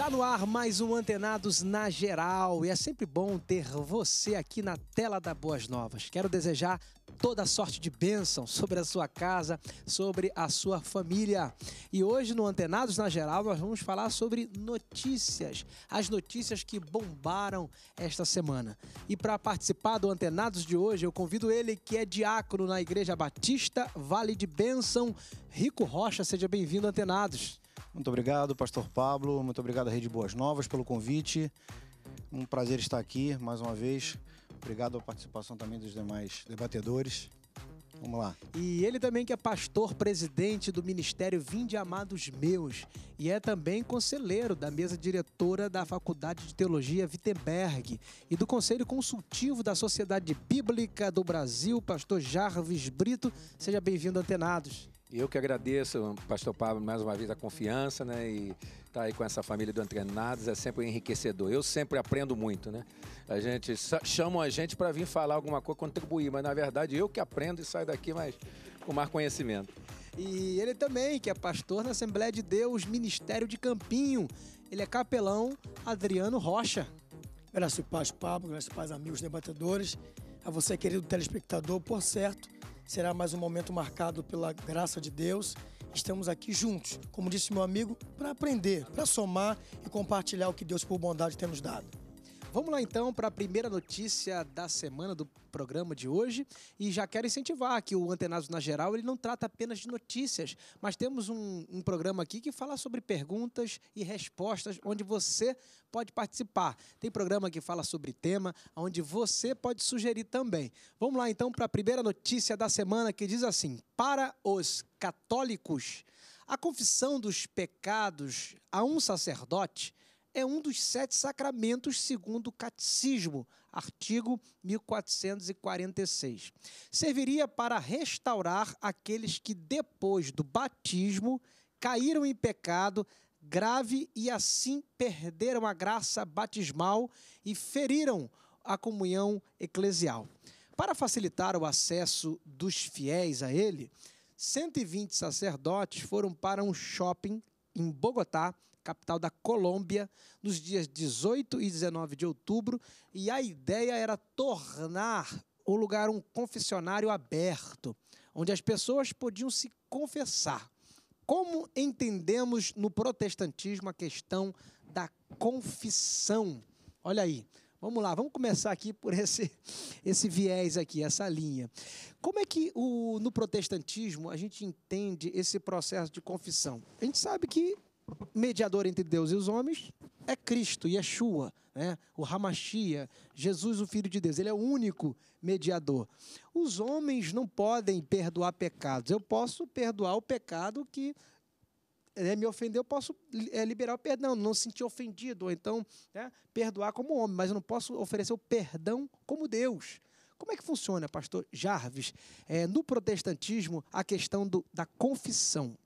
Tá no ar mais um Antenados na Geral e é sempre bom ter você aqui na tela da Boas Novas. Quero desejar toda sorte de bênção sobre a sua casa, sobre a sua família. E hoje no Antenados na Geral nós vamos falar sobre notícias, as notícias que bombaram esta semana. E para participar do Antenados de hoje, eu convido ele que é diácono na Igreja Batista Vale de Bênção, Rico Rocha. Seja bem-vindo, Antenados. Muito obrigado, Pastor Pablo. Muito obrigado, Rede Boas Novas, pelo convite. Um prazer estar aqui mais uma vez Obrigado pela participação também dos demais debatedores. Vamos lá. E ele também que é pastor presidente do Ministério Vinde Amados Meus e é também conselheiro da mesa diretora da Faculdade de Teologia Wittenberg e do Conselho Consultivo da Sociedade Bíblica do Brasil, pastor Jarvis Brito. Seja bem-vindo, antenados. Eu que agradeço, Pastor Pablo, mais uma vez a confiança, né? E estar tá aí com essa família do Antrenados é sempre enriquecedor. Eu sempre aprendo muito, né? A gente chama a gente para vir falar alguma coisa, contribuir, mas na verdade eu que aprendo e saio daqui mais com mais conhecimento. E ele também, que é pastor na Assembleia de Deus, Ministério de Campinho. Ele é capelão Adriano Rocha. Graças a Paz Pablo, graças a Paz amigos debatedores, a você querido telespectador, por certo será mais um momento marcado pela graça de Deus. Estamos aqui juntos, como disse meu amigo, para aprender, para somar e compartilhar o que Deus por bondade tem nos dado. Vamos lá então para a primeira notícia da semana do programa de hoje e já quero incentivar que o Antenado na Geral ele não trata apenas de notícias, mas temos um, um programa aqui que fala sobre perguntas e respostas onde você pode participar. Tem programa que fala sobre tema, onde você pode sugerir também. Vamos lá então para a primeira notícia da semana que diz assim: para os católicos, a confissão dos pecados a um sacerdote é um dos sete sacramentos segundo o Catecismo, artigo 1446. Serviria para restaurar aqueles que, depois do batismo, caíram em pecado grave e assim perderam a graça batismal e feriram a comunhão eclesial. Para facilitar o acesso dos fiéis a ele, 120 sacerdotes foram para um shopping em Bogotá capital da Colômbia, nos dias 18 e 19 de outubro, e a ideia era tornar o lugar um confessionário aberto, onde as pessoas podiam se confessar. Como entendemos no protestantismo a questão da confissão? Olha aí, Vamos lá, vamos começar aqui por esse, esse viés aqui, essa linha. Como é que o, no protestantismo a gente entende esse processo de confissão? A gente sabe que mediador entre Deus e os homens é Cristo, Yeshua, né? o Hamashia, Jesus, o Filho de Deus. Ele é o único mediador. Os homens não podem perdoar pecados. Eu posso perdoar o pecado que é, me ofendeu, eu posso é, liberar o perdão, não sentir ofendido, ou então né, perdoar como homem, mas eu não posso oferecer o perdão como Deus. Como é que funciona, pastor Jarvis, é, no protestantismo, a questão do, da confissão?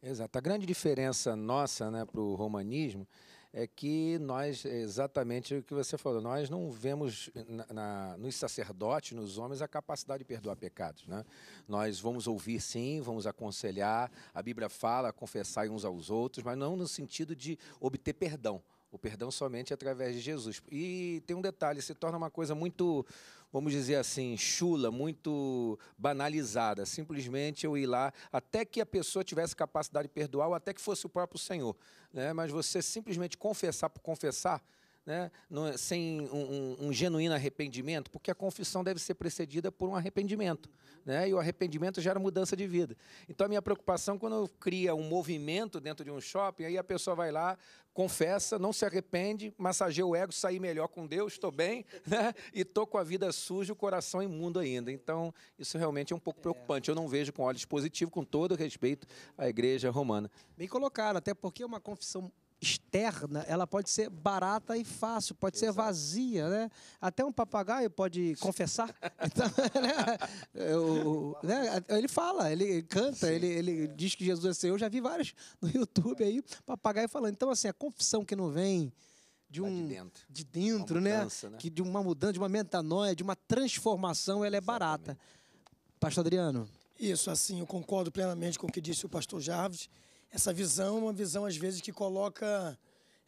Exato. A grande diferença nossa né, para o romanismo é que nós, exatamente o que você falou, nós não vemos na, na, nos sacerdotes, nos homens, a capacidade de perdoar pecados. Né? Nós vamos ouvir sim, vamos aconselhar, a Bíblia fala, confessar uns aos outros, mas não no sentido de obter perdão. O perdão somente através de Jesus. E tem um detalhe, se torna uma coisa muito, vamos dizer assim, chula, muito banalizada. Simplesmente eu ir lá, até que a pessoa tivesse capacidade de perdoar, ou até que fosse o próprio Senhor. Né? Mas você simplesmente confessar por confessar, né, no, é, sem um, um, um, genuíno arrependimento, porque a confissão deve ser precedida por um arrependimento. Né, e o arrependimento gera mudança de vida. Então, a minha preocupação quando eu cria um movimento dentro de um shopping, aí a pessoa vai lá, confessa, não se arrepende, massageia o ego, sair melhor com Deus, estou bem, né, e estou com a vida suja, o coração imundo ainda. Então, isso realmente é um pouco é. preocupante. Eu não vejo com olhos positivos, com todo respeito à igreja romana. Bem colocado, até porque é uma confissão externa, ela pode ser barata e fácil, pode Exato. ser vazia, né? Até um papagaio pode confessar. Então, né? Eu, né? Ele fala, ele canta, ele, ele diz que Jesus é seu. Eu já vi vários no YouTube aí, papagaio falando. Então, assim, a confissão que não vem de tá um de dentro, de dentro né? mudança, né? né? Que de uma mudança, de uma metanoia, de uma transformação, ela é Exatamente. barata. Pastor Adriano. Isso, assim, eu concordo plenamente com o que disse o pastor Jarves essa visão, uma visão às vezes que coloca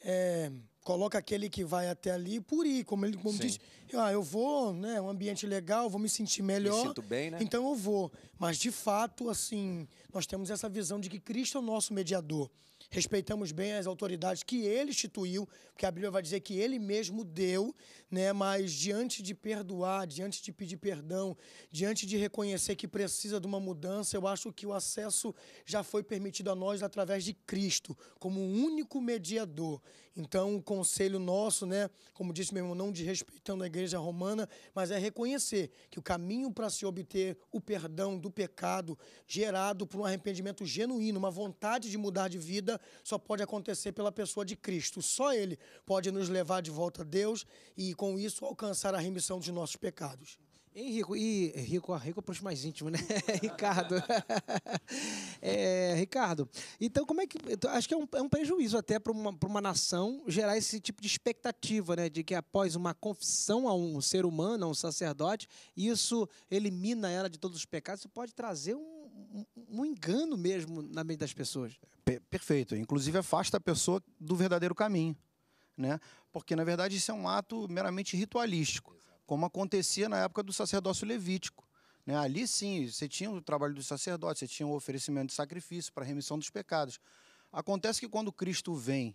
é, coloca aquele que vai até ali por ir, como ele como diz, ah, eu vou, né, um ambiente legal, vou me sentir melhor. Me sinto bem, né? Então eu vou. Mas de fato, assim, nós temos essa visão de que Cristo é o nosso mediador respeitamos bem as autoridades que ele instituiu, porque a Bíblia vai dizer que ele mesmo deu, né? Mas diante de perdoar, diante de pedir perdão, diante de reconhecer que precisa de uma mudança, eu acho que o acesso já foi permitido a nós através de Cristo, como o único mediador. Então, o conselho nosso, né, como disse meu irmão, não respeitando a igreja romana, mas é reconhecer que o caminho para se obter o perdão do pecado gerado por um arrependimento genuíno, uma vontade de mudar de vida, só pode acontecer pela pessoa de Cristo. Só Ele pode nos levar de volta a Deus e, com isso, alcançar a remissão dos nossos pecados. Henrico, e Rico, ah, Rico para os mais íntimos, né? Ricardo. é, Ricardo, então como é que. Então, acho que é um, é um prejuízo até para uma, uma nação gerar esse tipo de expectativa, né? De que após uma confissão a um ser humano, a um sacerdote, isso elimina ela de todos os pecados, isso pode trazer um, um, um engano mesmo na mente das pessoas. Per perfeito. Inclusive afasta a pessoa do verdadeiro caminho. Né? Porque, na verdade, isso é um ato meramente ritualístico como acontecia na época do sacerdócio levítico. Né? Ali sim, você tinha o trabalho do sacerdote, você tinha o oferecimento de sacrifício para remissão dos pecados. Acontece que quando Cristo vem,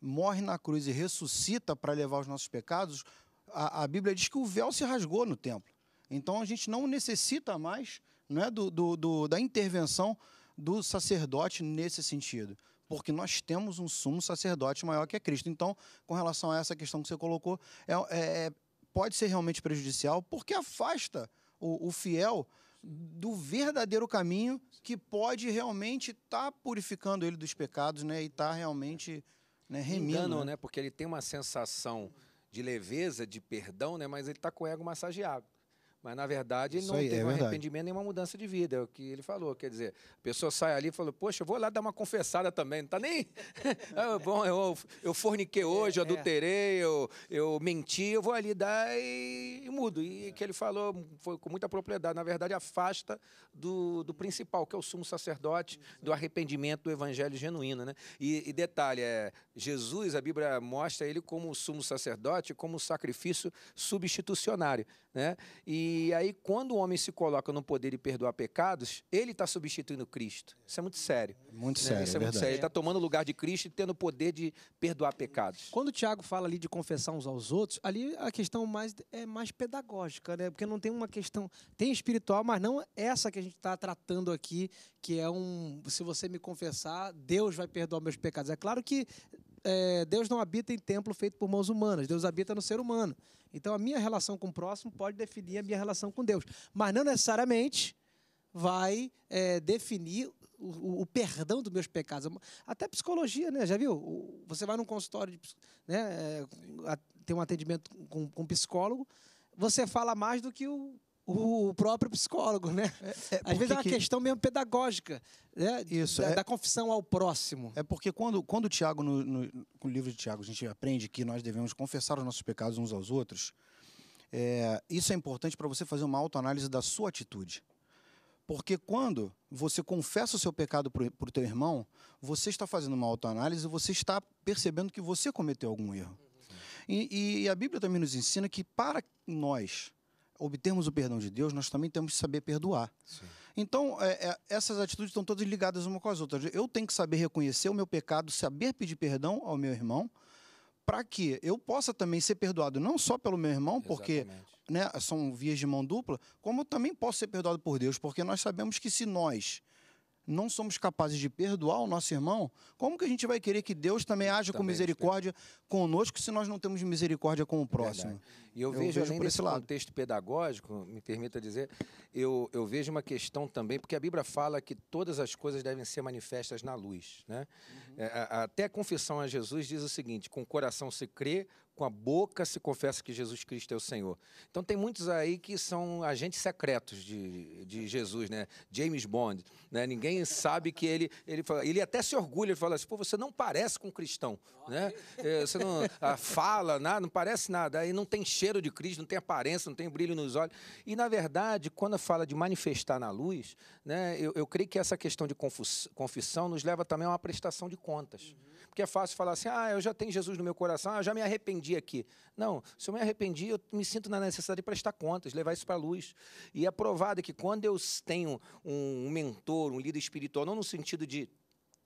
morre na cruz e ressuscita para levar os nossos pecados, a, a, Bíblia diz que o véu se rasgou no templo. Então a gente não necessita mais né, do, do, do, da intervenção do sacerdote nesse sentido porque nós temos um sumo sacerdote maior que é Cristo. Então, com relação a essa questão que você colocou, é, é, é pode ser realmente prejudicial, porque afasta o, o fiel do verdadeiro caminho que pode realmente estar tá purificando ele dos pecados, né? E estar tá realmente né, remindo. Enganam, né? né? Porque ele tem uma sensação de leveza, de perdão, né? Mas ele está com o ego massageado. Mas, na verdade, Isso não aí, teve é um arrependimento nem uma mudança de vida, é o que ele falou. Quer dizer, a pessoa sai ali e fala, poxa, eu vou lá dar uma confessada também, não está nem... bom, ah, eu, eu forniquei hoje, eu é, é. adulterei, eu, eu menti, eu vou ali dar e, e mudo. E é. o que ele falou foi com muita propriedade. Na verdade, afasta do, do principal, que é o sumo sacerdote, do arrependimento do evangelho genuíno. Né? E, e detalhe, é, Jesus, a Bíblia mostra ele como sumo sacerdote, como sacrifício substitucionário. Né? E aí, quando o homem se coloca no poder de perdoar pecados, ele está substituindo Cristo. Isso é muito sério. É muito né? sério. Isso é, é muito sério. Ele está tomando o lugar de Cristo e tendo o poder de perdoar pecados. Quando o Tiago fala ali de confessar uns aos outros, ali a questão mais, é mais pedagógica, né? Porque não tem uma questão. Tem espiritual, mas não essa que a gente está tratando aqui, que é um. Se você me confessar, Deus vai perdoar meus pecados. É claro que é, Deus não habita em templo feito por mãos humanas, Deus habita no ser humano. Então a minha relação com o próximo pode definir a minha relação com Deus, mas não necessariamente vai é, definir o, o, perdão dos meus pecados. Até psicologia, né? Já viu? Você vai num consultório, de, né? É, tem um atendimento com, com um psicólogo, você fala mais do que o o próprio psicólogo, né? É, é Às vezes é uma que... questão mesmo pedagógica, né? Isso, da, é... da, confissão ao próximo. É porque quando, quando o Tiago, no, no, no, livro de Tiago, a gente aprende que nós devemos confessar os nossos pecados uns aos outros, é, isso é importante para você fazer uma autoanálise da sua atitude. Porque quando você confessa o seu pecado para o teu irmão, você está fazendo uma autoanálise e você está percebendo que você cometeu algum erro. E, e a Bíblia também nos ensina que para nós obtermos o perdão de Deus, nós também temos que saber perdoar. Sim. Então, é, é, essas atitudes estão todas ligadas uma com as outras. Eu tenho que saber reconhecer o meu pecado, saber pedir perdão ao meu irmão, para que eu possa também ser perdoado, não só pelo meu irmão, porque né, são vias de mão dupla, como também posso ser perdoado por Deus, porque nós sabemos que se nós não somos capazes de perdoar o nosso irmão, como que a gente vai querer que Deus também haja com misericórdia conosco se nós não temos misericórdia com o próximo? É e eu, eu vejo, vejo por esse lado. contexto pedagógico, me permita dizer, eu, eu vejo uma questão também, porque a Bíblia fala que todas as coisas devem ser manifestas na luz. Né? Uhum. É, até a confissão a Jesus diz o seguinte: com o coração se crê, com a boca se confessa que Jesus Cristo é o Senhor. Então tem muitos aí que são agentes secretos de, de Jesus, né? James Bond, né? Ninguém sabe que ele ele fala, ele até se orgulha, ele fala assim, pô, você não parece com um cristão, né? É, você não fala nada, não parece nada, aí não tem cheiro de Cristo, não tem aparência, não tem brilho nos olhos. E na verdade, quando fala de manifestar na luz, né? Eu, eu creio que essa questão de confissão nos leva também a uma prestação de contas, uhum. porque é fácil falar assim, ah, eu já tenho Jesus no meu coração, ah, eu já me arrependi arrependi aqui. Não, se eu me arrependi, eu me sinto na necessidade de prestar contas, levar isso para a luz. E é provado que quando eu tenho um mentor, um líder espiritual, não no sentido de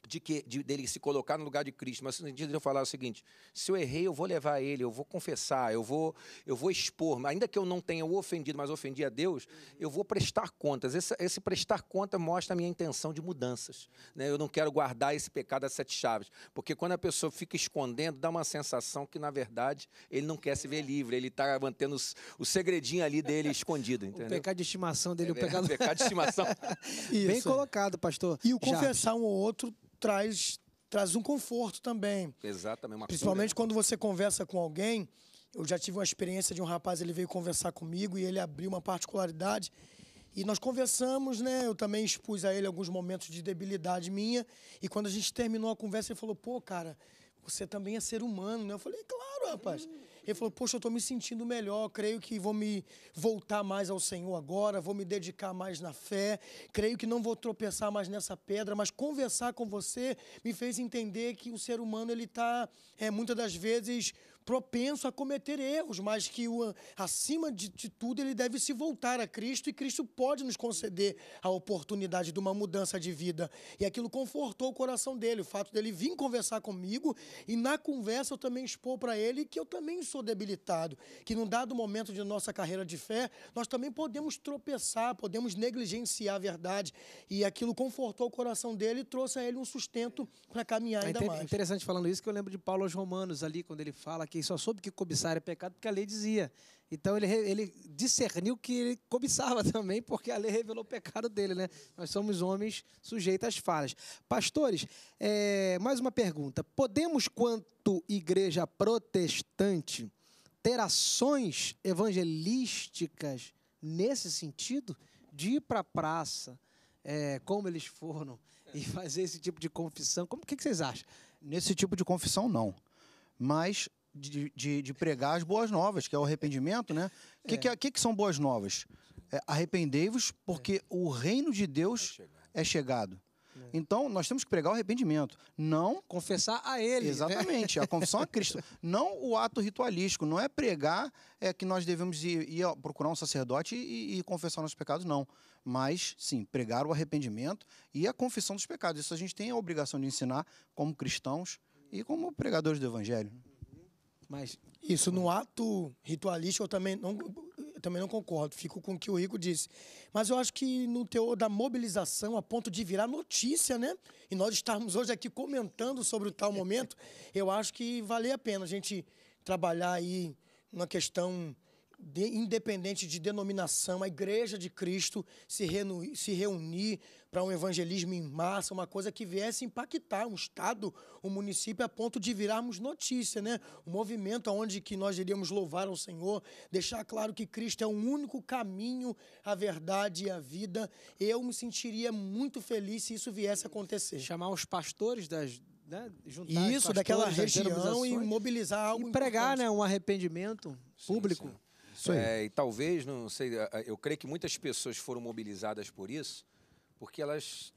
de que de, dele se colocar no lugar de Cristo, mas no sentido de eu falar o seguinte: se eu errei, eu vou levar ele, eu vou confessar, eu vou eu vou expor, ainda que eu não tenha ofendido, mas ofendi a Deus, eu vou prestar contas. Esse, esse prestar conta mostra a minha intenção de mudanças. Né? Eu não quero guardar esse pecado a sete chaves, porque quando a pessoa fica escondendo, dá uma sensação que na verdade ele não quer se ver livre, ele está mantendo o segredinho ali dele escondido, entendeu? O pecado de estimação dele, é, o pecado. O pecado de estimação. Bem colocado, pastor. E o confessar um ou outro traz, traz um conforto também. Exatamente. Uma Principalmente cura. quando você conversa com alguém. Eu já tive uma experiência de um rapaz, ele veio conversar comigo e ele abriu uma particularidade. E nós conversamos, né? Eu também expus a ele alguns momentos de debilidade minha. E quando a gente terminou a conversa, ele falou: pô, cara, você também é ser humano, né? Eu falei: claro, rapaz. Hum. Ele falou: Poxa, eu estou me sentindo melhor, creio que vou me voltar mais ao Senhor agora, vou me dedicar mais na fé, creio que não vou tropeçar mais nessa pedra, mas conversar com você me fez entender que o ser humano, ele está, é, muitas das vezes, propenso a cometer erros, mas que, o, acima de, de tudo, ele deve se voltar a Cristo e Cristo pode nos conceder a oportunidade de uma mudança de vida. E aquilo confortou o coração dele, o fato dele vir conversar comigo e, na conversa, eu também expor para ele que eu também sou debilitado, que num dado momento de nossa carreira de fé, nós também podemos tropeçar, podemos negligenciar a verdade. E aquilo confortou o coração dele e trouxe a ele um sustento para caminhar é ainda é mais. É interessante falando isso que eu lembro de Paulo aos Romanos ali, quando ele fala que que só soube que cobiçar é pecado porque a lei dizia. Então ele, ele discerniu que ele cobiçava também, porque a lei revelou o pecado dele, né? Nós somos homens sujeitos às falhas. Pastores, é, mais uma pergunta. Podemos, quanto igreja protestante, ter ações evangelísticas nesse sentido? De ir para a praça, é, como eles foram, e fazer esse tipo de confissão? Como que, que vocês acham? Nesse tipo de confissão, não. Mas de, de, de, pregar as boas novas, que é o arrependimento, né? O é. que, que, que, que, são boas novas? É, Arrependei-vos, porque é. o reino de Deus é chegado. é chegado. É. Então, nós temos que pregar o arrependimento, não... Confessar a ele. Né? Exatamente, né? a confissão a Cristo. Não o ato ritualístico, não é pregar é, que nós devemos ir, ir procurar um sacerdote e, e confessar nossos pecados, não. Mas, sim, pregar o arrependimento e a confissão dos pecados. Isso a gente tem a obrigação de ensinar como cristãos e como pregadores do evangelho. Mas isso no ato ritualístico eu também não eu também não concordo, fico com o que o Rico disse. Mas eu acho que no teor da mobilização, a ponto de virar notícia, né? E nós estarmos hoje aqui comentando sobre o tal momento, eu acho que valia a pena a gente trabalhar aí numa questão de, independente de denominação, a Igreja de Cristo se, se reunir para um evangelismo em massa, uma coisa que viesse impactar um estado, um município, a ponto de virarmos notícia, né? Um movimento onde que nós iríamos louvar ao Senhor, deixar claro que Cristo é o único caminho, a verdade e a vida. Eu me sentiria muito feliz se isso viesse a acontecer. Chamar os pastores das, né, isso daquela região e mobilizar algo e pregar né um arrependimento sim, público sim. Isso aí. É, e talvez, não sei, eu creio que muitas pessoas foram mobilizadas por isso, porque elas,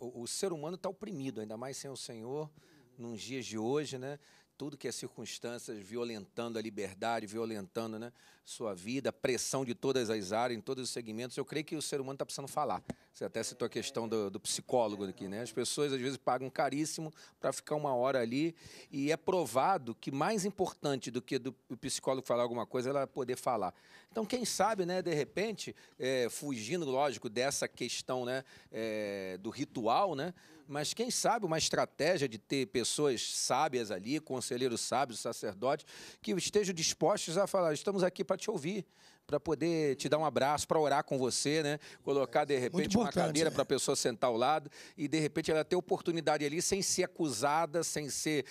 o, o ser humano está oprimido, ainda mais sem o Senhor, nos dias de hoje, né? tudo que é circunstâncias, violentando a liberdade, violentando né, sua vida, pressão de todas as áreas, em todos os segmentos. Eu creio que o ser humano está precisando falar. Você até citou a questão do, do, psicólogo aqui, né? As pessoas às vezes pagam caríssimo para ficar uma hora ali e é provado que mais importante do que do, o psicólogo falar alguma coisa, é ela poder falar. Então, quem sabe, né, de repente, é, fugindo, lógico, dessa questão né, é, do ritual, né? mas quem sabe uma estratégia de ter pessoas sábias ali, conselheiros sábios, sacerdotes, que estejam dispostos a falar: estamos aqui para te ouvir, para poder te dar um abraço, para orar com você, né? Colocar de repente uma cadeira é. para a pessoa sentar ao lado e de repente ela ter oportunidade ali sem ser acusada, sem ser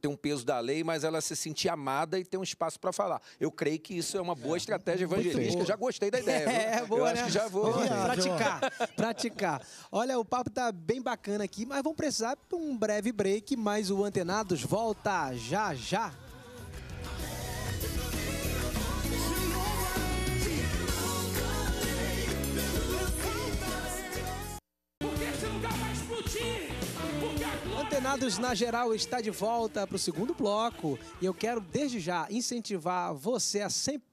ter um, peso da lei, mas ela se sentir amada e ter um espaço para falar. Eu creio que isso é uma boa é. estratégia evangelística. Já gostei da ideia. É, boa, Eu né? acho que já vou praticar, praticar. Olha, o papo tá bem bacana aqui, mas vamos precisar de um breve break, mas o Antenados volta já já. Condenados na Geral está de volta para o segundo bloco e eu quero desde já incentivar você a sempre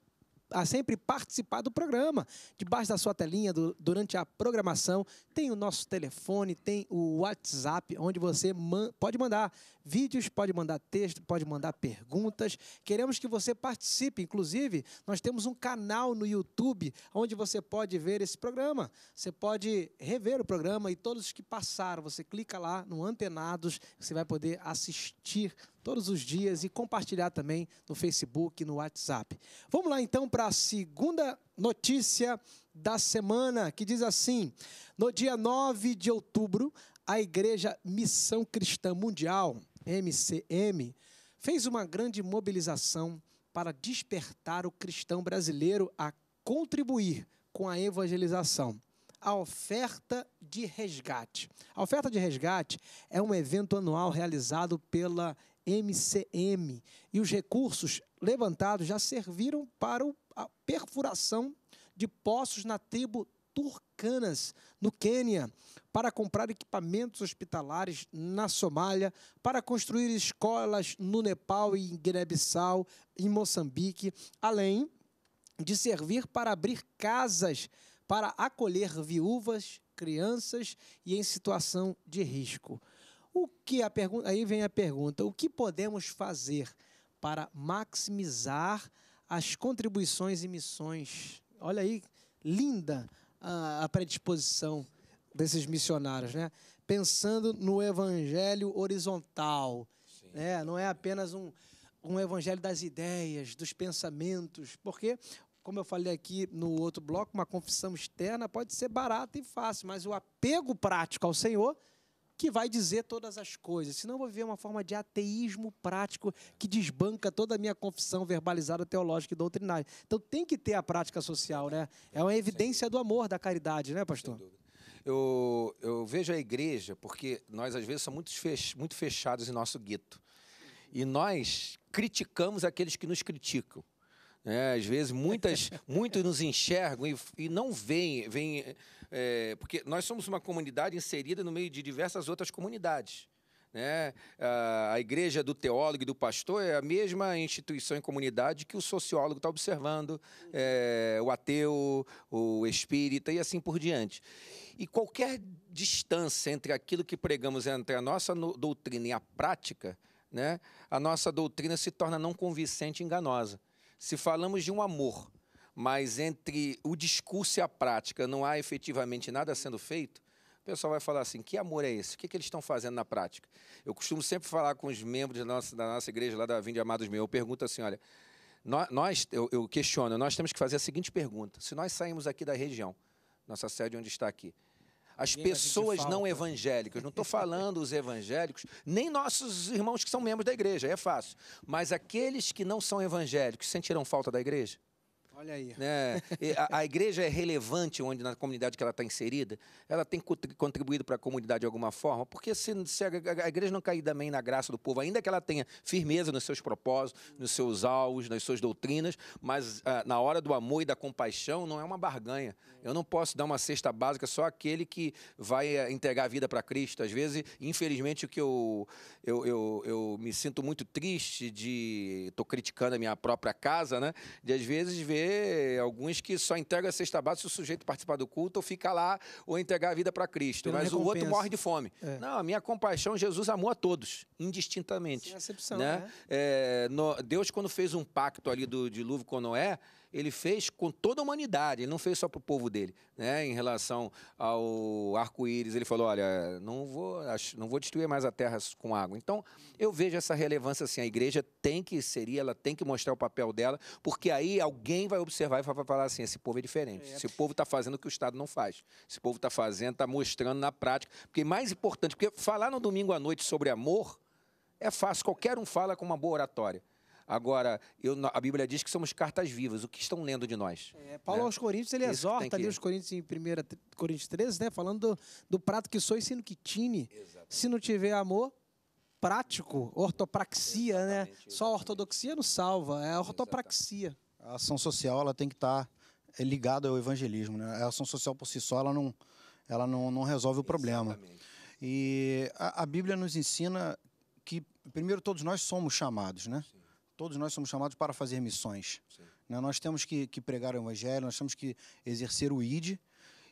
a sempre participar do programa. Debaixo da sua telinha, do, durante a programação, tem o nosso telefone, tem o WhatsApp, onde você man, pode mandar vídeos, pode mandar texto, pode mandar perguntas. Queremos que você participe. Inclusive, nós temos um canal no YouTube onde você pode ver esse programa. Você pode rever o programa e todos os que passaram, você clica lá no Antenados, você vai poder assistir todos os dias e compartilhar também no Facebook, no WhatsApp. Vamos lá então para a segunda notícia da semana, que diz assim: no dia 9 de outubro, a Igreja Missão Cristã Mundial MCM, fez uma grande mobilização para despertar o cristão brasileiro a contribuir com a evangelização. A oferta de resgate. A oferta de resgate é um evento anual realizado pela MCM e os recursos levantados já serviram para a perfuração de poços na tribo Turcanas, no Quênia, para comprar equipamentos hospitalares na Somália, para construir escolas no Nepal e em Guiné-Bissau, em Moçambique, além de servir para abrir casas para acolher viúvas, crianças e em situação de risco. O que a pergunta, aí vem a pergunta: o que podemos fazer para maximizar as contribuições e missões? Olha aí, linda a, predisposição desses missionários, né? Pensando no evangelho horizontal, Sim. né? Não é apenas um, um evangelho das ideias, dos pensamentos, porque como eu falei aqui no outro bloco, uma confissão externa pode ser barata e fácil, mas o apego prático ao Senhor que vai dizer todas as coisas. Senão eu vou viver uma forma de ateísmo prático que desbanca toda a minha confissão verbalizada, teológica e doutrinária. Então tem que ter a prática social, né? É uma evidência do amor, da caridade, né, pastor? Eu, eu vejo a igreja, porque nós às vezes somos muito fechados em nosso gueto. E nós criticamos aqueles que nos criticam. Né? às vezes muitas, muitos nos enxergam e, e não veem, veem é, porque nós somos uma comunidade inserida no meio de diversas outras comunidades. Né? A igreja do teólogo e do pastor é a mesma instituição e comunidade que o sociólogo está observando, é, o ateu, o espírita e assim por diante. E qualquer distância entre aquilo que pregamos, entre a nossa doutrina e a prática, né? a nossa doutrina se torna não convincente e enganosa. Se falamos de um amor mas entre o discurso e a prática não há efetivamente nada sendo feito, o pessoal vai falar assim: que amor é esse? O que, é que eles estão fazendo na prática? Eu costumo sempre falar com os membros da nossa, da nossa igreja lá da Vinda Amados meus eu pergunto assim: olha, nós, eu, eu questiono, nós temos que fazer a seguinte pergunta: se nós saímos aqui da região, nossa sede onde está aqui, as Ninguém pessoas não evangélicas. Não estou falando os evangélicos, nem nossos irmãos que são membros da igreja, é fácil. Mas aqueles que não são evangélicos sentirão falta da igreja? Olha aí. Né? A, a, igreja é relevante onde na comunidade que ela está inserida, ela tem contribuído para a comunidade de alguma forma, porque se, se a, a, igreja não cair também na graça do povo, ainda que ela tenha firmeza nos seus propósitos, nos seus alvos, nas suas doutrinas, mas a, ah, na hora do amor e da compaixão não é uma barganha. Eu não posso dar uma cesta básica só aquele que vai eh, entregar a vida para Cristo. Às vezes, infelizmente, o que eu, eu, eu, eu me sinto muito triste de. estou criticando a minha própria casa, né? De às vezes ver ter alguns que só entregam a cesta básica se o sujeito participar do culto ou ficar lá ou entregar a vida para Cristo. mas recompensa. o outro morre de fome. É. Não, a minha compaixão, Jesus amou a todos, indistintamente. Sem acepção, né? né? É, no, Deus, quando fez um pacto ali do dilúvio com Noé, ele fez com toda a humanidade, ele não fez só para o povo dele. Né? Em relação ao arco-íris, ele falou: olha, não vou, não vou destruir mais a terra com água. Então, eu vejo essa relevância assim: a igreja tem que ser, ela tem que mostrar o papel dela, porque aí alguém vai observar e vai falar assim: esse povo é diferente. É. Esse povo está fazendo o que o Estado não faz. Esse povo está fazendo, está mostrando na prática. Porque mais importante, porque falar no domingo à noite sobre amor é fácil, qualquer um fala com uma boa oratória. Agora, eu, a Bíblia diz que somos cartas vivas. O que estão lendo de nós? É, Paulo né? aos Coríntios, ele Isso exorta que que... ali os Coríntios em 1 Coríntios 13, né? Falando do, do prato que sois, sendo que tine. Exatamente. Se não tiver amor, prático, ortopraxia, né? exatamente, né? Exatamente. Só a ortodoxia não salva, é a ortopraxia. A ação social ela tem que estar tá, é ligada ao evangelismo, né? A ação social por si só ela não, ela não, não resolve o problema. Exatamente. E a, a, Bíblia nos ensina que primeiro todos nós somos chamados, né? Sim todos nós somos chamados para fazer missões. Né? Nós temos que, que, pregar o evangelho, nós temos que exercer o ID.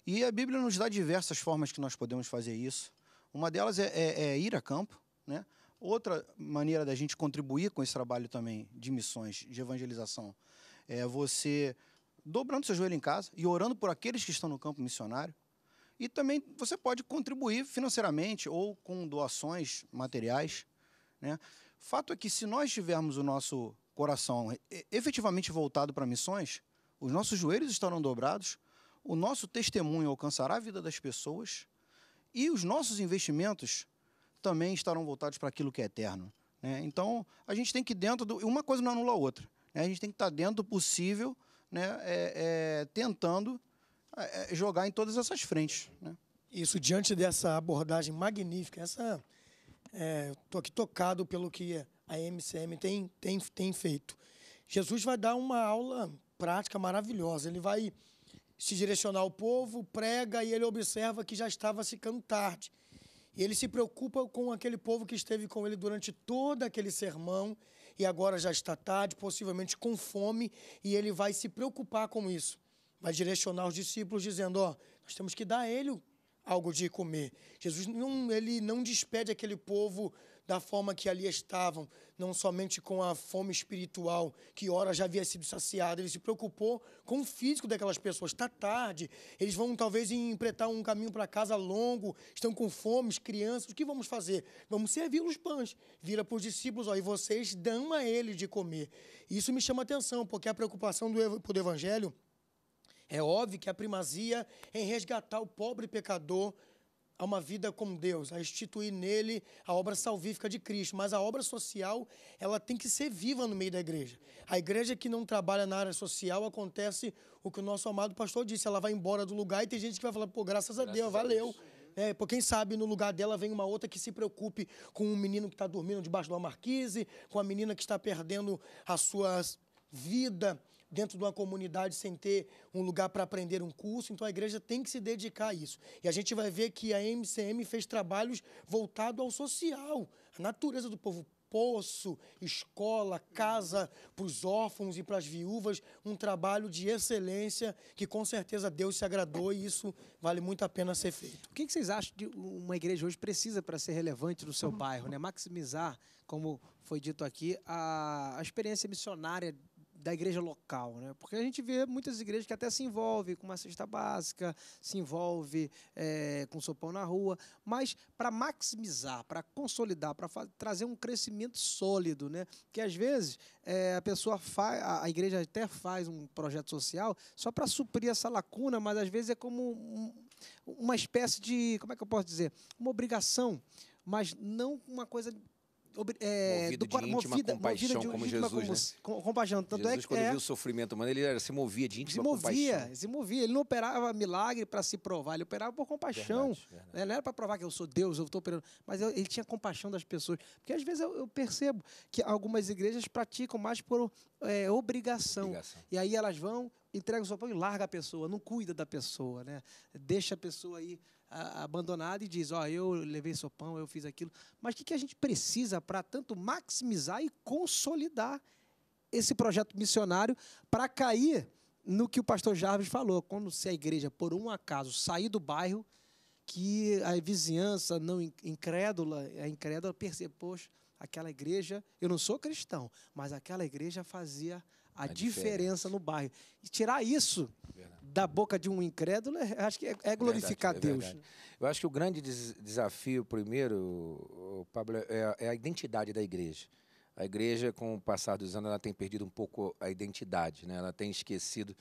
E a Bíblia nos dá diversas formas que nós podemos fazer isso. Uma delas é, é, é ir a campo, né? Outra maneira da gente contribuir com esse trabalho também de missões, de evangelização, é você dobrando seu joelho em casa e orando por aqueles que estão no campo missionário. E também você pode contribuir financeiramente ou com doações materiais. Né? Fato é que se nós tivermos o nosso coração efetivamente voltado para missões, os nossos joelhos estarão dobrados, o nosso testemunho alcançará a vida das pessoas e os nossos investimentos também estarão voltados para aquilo que é eterno. Né? Então, a gente tem que dentro do uma coisa não anula a outra. Né? A gente tem que estar dentro do possível, né? É, é, tentando é, é, jogar em todas essas frentes. Né? Isso diante dessa abordagem magnífica, essa é, tô aqui tocado pelo que a MCM tem, tem, tem feito. Jesus vai dar uma aula prática maravilhosa. Ele vai se direcionar ao povo, prega e ele observa que já estava ficando tarde. E ele se preocupa com aquele povo que esteve com ele durante todo aquele sermão e agora já está tarde, possivelmente com fome, e ele vai se preocupar com isso. Vai direcionar os discípulos dizendo: Ó, nós temos que dar a ele algo de comer. Jesus não, ele não despede aquele povo da forma que ali estavam, não somente com a fome espiritual, que ora já havia sido saciada, ele se preocupou com o físico daquelas pessoas. Está tarde, eles vão talvez empreitar um caminho para casa longo, estão com fome, crianças, o que vamos fazer? Vamos servir os pães. Vira para os discípulos, ó, e vocês dão a ele de comer. Isso me chama atenção, porque a preocupação do, do evangelho é óbvio que a primazia é em resgatar o pobre pecador a uma vida com Deus, a instituir nele a obra salvífica de Cristo. Mas a obra social, ela tem que ser viva no meio da igreja. A igreja que não trabalha na área social, acontece o que o nosso amado pastor disse, ela vai embora do lugar e tem gente que vai falar, pô, graças a graças Deus, valeu. A É, por quem sabe no lugar dela vem uma outra que se preocupe com um menino que está dormindo debaixo de uma marquise, com a menina que está perdendo a sua vida dentro de uma comunidade sem ter um lugar para aprender um curso, então a igreja tem que se dedicar a isso. E a gente vai ver que a MCM fez trabalhos voltados ao social, à natureza do povo poço, escola, casa para os órfãos e para as viúvas, um trabalho de excelência que com certeza Deus se agradou e isso vale muito a pena ser feito. O que vocês acham de uma igreja hoje precisa para ser relevante no seu bairro, né? Maximizar, como foi dito aqui, a, a experiência missionária da igreja local, né? Porque a gente vê muitas igrejas que até se envolvem com uma cesta básica, se envolve é, com sopão na rua, mas para maximizar, para consolidar, para trazer um crescimento sólido, né? Que às vezes é, a pessoa faz, a igreja até faz um projeto social só para suprir essa lacuna, mas às vezes é como um, uma espécie de, como é que eu posso dizer, uma obrigação, mas não uma coisa é, do, de íntima movida, compaixão, movida de, como íntima Jesus, como, né? compaixão. Tanto é Jesus, é que, quando é, viu o sofrimento humano, ele era, se movia de íntima se movia, compaixão. Se movia, ele não operava milagre para se provar, ele operava por compaixão. Verdade, verdade. Né? Não era para provar que eu sou Deus, eu estou operando, mas eu, ele tinha compaixão das pessoas. Porque às vezes eu, eu percebo que algumas igrejas praticam mais por é, obrigação. obrigação. E aí elas vão, entregam o seu pão e larga a pessoa, não cuida da pessoa, né? Deixa a pessoa aí abandonada e diz: Ó, oh, eu levei sopão, eu fiz aquilo. Mas o que, a gente precisa para tanto maximizar e consolidar esse projeto missionário para cair no que o pastor Jarvis falou? Quando se a igreja, por um acaso, sair do bairro, que a vizinhança não incrédula, a incrédula percebe, poxa, aquela igreja, eu não sou cristão, mas aquela igreja fazia a, a diferença. diferença. no bairro. E tirar isso da boca de um incrédulo, é, acho que é, é glorificar verdade, é Deus. Eu acho que o grande des desafio, primeiro, Pablo, é a identidade da igreja. A igreja, com o passar dos anos, ela tem perdido um pouco a identidade, né? ela tem esquecido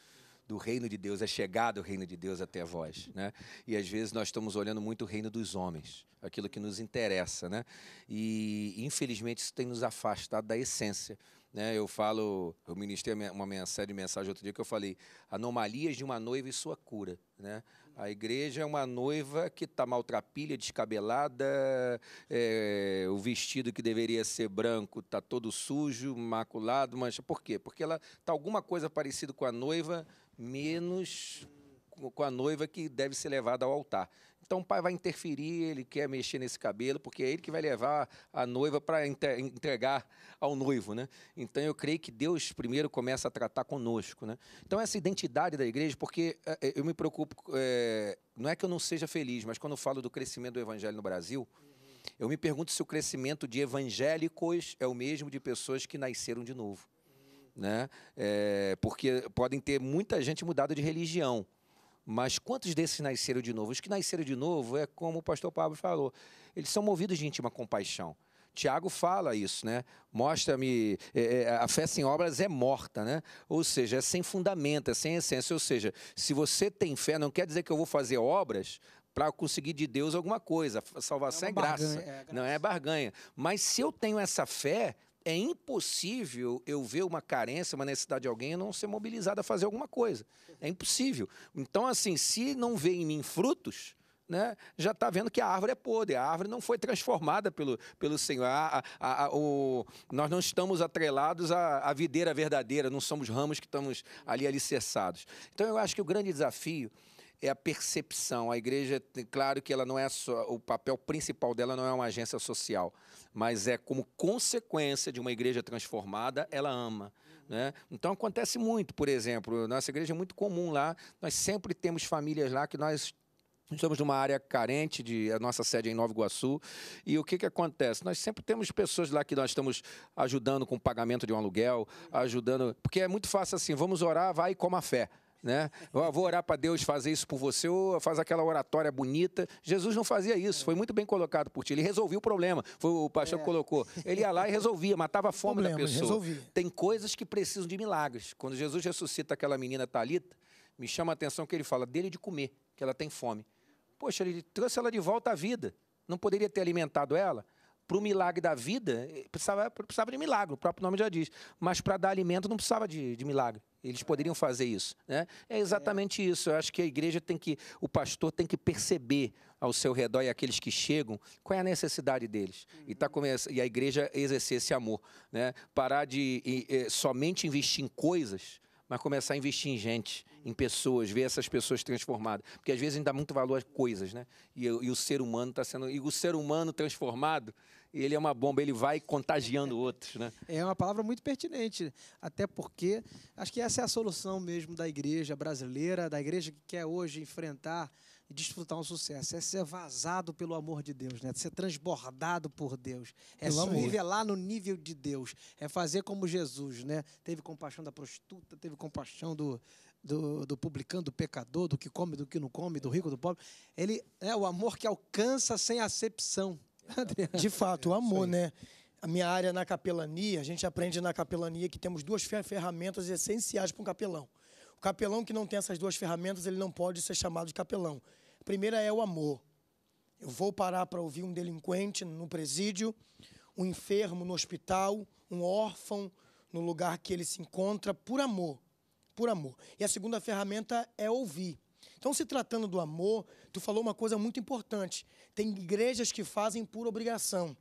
do reino de Deus, é chegado o reino de Deus até vós. Né? E às vezes nós estamos olhando muito o reino dos homens, aquilo que nos interessa. Né? E infelizmente isso tem nos afastado da essência né? Eu falo, eu ministrei uma série de mensagens outro dia que eu falei, anomalias de uma noiva e sua cura. Né? A igreja é uma noiva que está maltrapilha, descabelada, é, o vestido que deveria ser branco está todo sujo, maculado, mancha. Por quê? Porque ela está alguma coisa parecida com a noiva, menos com a noiva que deve ser levada ao altar. Então o pai vai interferir, ele quer mexer nesse cabelo, porque é ele que vai levar a noiva para entregar ao noivo, né? Então eu creio que Deus primeiro começa a tratar conosco, né? Então essa identidade da igreja, porque é, é, eu me preocupo, é, não é que eu não seja feliz, mas quando eu falo do crescimento do evangelho no Brasil, eu me pergunto se o crescimento de evangélicos é o mesmo de pessoas que nasceram de novo. Né? É, porque podem ter muita gente mudada de religião, mas quantos desses nasceram de novo? Os que nasceram de novo é como o pastor Pablo falou, eles são movidos de íntima compaixão. Tiago fala isso, né? Mostra-me, é, é, a fé sem obras é morta, né? Ou seja, é sem fundamento, é sem essência. Ou seja, se você tem fé, não quer dizer que eu vou fazer obras para conseguir de Deus alguma coisa. A salvação é, é graça, é, é, é graça, não é barganha. Mas se eu tenho essa fé, é impossível eu ver uma carência, uma necessidade de alguém e não ser mobilizado a fazer alguma coisa. É impossível. Então, assim, se não vê em mim frutos, né, já está vendo que a árvore é podre, a árvore não foi transformada pelo, pelo Senhor. A, a, a, o, nós não estamos atrelados à, videira verdadeira, não somos ramos que estamos ali alicerçados. Então, eu acho que o grande desafio é a percepção. A igreja, claro que ela não é só, o papel principal dela não é uma agência social, mas é como consequência de uma igreja transformada, ela ama. Né? Então acontece muito, por exemplo, nossa igreja é muito comum lá, nós sempre temos famílias lá que nós Estamos numa área carente, de, a nossa sede é em Nova Iguaçu. E o que, que acontece? Nós sempre temos pessoas lá que nós estamos ajudando com o pagamento de um aluguel, ajudando. Porque é muito fácil assim, vamos orar, vai e coma a fé né? Eu ah, vou orar para Deus fazer isso por você, ou faz aquela oratória bonita. Jesus não fazia isso, foi muito bem colocado por ti. Ele resolvia o problema, foi o pastor é. que colocou. Ele ia lá e resolvia, matava a fome problema, da pessoa. Resolvia. Tem coisas que precisam de milagres. Quando Jesus ressuscita aquela menina Talita, me chama a atenção que ele fala dele de comer, que ela tem fome. Poxa, ele trouxe ela de volta à vida. Não poderia ter alimentado ela? para o milagre da vida, eh, precisava, precisava de milagre, o próprio nome já diz. Mas para dar alimento não precisava de, de milagre. Eles poderiam fazer isso. Né? É, é. exatamente é. isso. Eu acho que a igreja tem que, o pastor tem que perceber ao seu redor e aqueles que chegam qual é a necessidade deles. Uhum. E, tá uhum. e a igreja exercer esse amor. Né? Parar de e, e, é, somente investir em coisas mas começar a investir em gente, em uhum. pessoas, ver essas pessoas transformadas. Porque às vezes a gente dá muito valor a coisas, né? E, e o ser humano está sendo. E o ser humano transformado ele é uma bomba, ele vai contagiando outros, né? É uma palavra muito pertinente, até porque acho que essa é a solução mesmo da igreja brasileira, da igreja que quer hoje enfrentar e desfrutar um sucesso. É ser vazado pelo amor de Deus, né? Ser transbordado por Deus. É se revelar lá no nível de Deus. É fazer como Jesus, né? Teve compaixão da prostituta, teve compaixão do, do, do publicano, do pecador, do que come, do que não come, do rico, do pobre. Ele é o amor que alcança sem acepção. De fato, o é amor, né? A minha área na capelania, a gente aprende na capelania que temos duas ferramentas essenciais para um capelão. O capelão que não tem essas duas ferramentas, ele não pode ser chamado de capelão. A primeira é o amor. Eu vou parar para ouvir um delinquente no presídio, um enfermo no hospital, um órfão no lugar que ele se encontra por amor, por amor. E a segunda ferramenta é ouvir. Então, se tratando do amor, tu falou uma coisa muito importante. Tem igrejas que fazem por obrigação.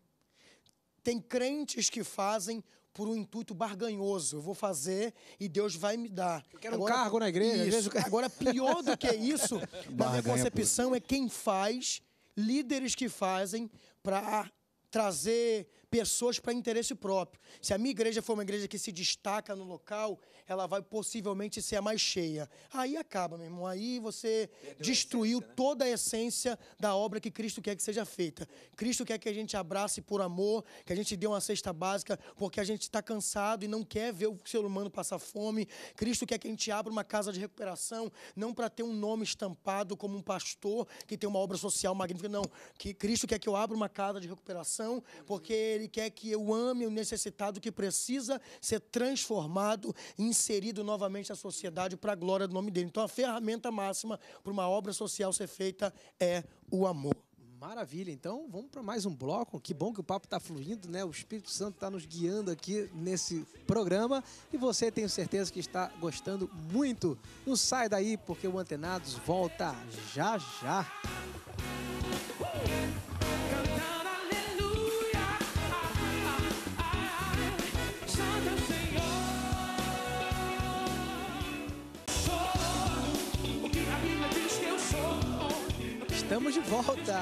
Tem crentes que fazem por um intuito barganhoso. Eu vou fazer e Deus vai me dar. Eu quero agora, um cargo na igreja. Isso, agora, pior do que isso, na minha concepção, é quem faz, líderes que fazem para trazer pessoas para interesse próprio. Se a minha igreja for uma igreja que se destaca no local, ela vai possivelmente ser a mais cheia. Aí acaba, meu irmão. Aí você Perdeu destruiu a essência, né? toda a essência da obra que Cristo quer que seja feita. Cristo quer que a gente abrace por amor, que a gente dê uma cesta básica, porque a gente está cansado e não quer ver o ser humano passar fome. Cristo quer que a gente abra uma casa de recuperação, não para ter um nome estampado como um pastor que tem uma obra social magnífica, não. Que Cristo quer que eu abra uma casa de recuperação, porque ele ele quer que eu ame o necessitado que precisa ser transformado e inserido novamente na sociedade para a glória do nome dele. Então, a ferramenta máxima para uma obra social ser feita é o amor. Maravilha, então vamos para mais um bloco. Que bom que o papo está fluindo, né? O Espírito Santo está nos guiando aqui nesse programa e você tenho certeza que está gostando muito. Não sai daí porque o Antenados volta já já. Uh! Estamos de volta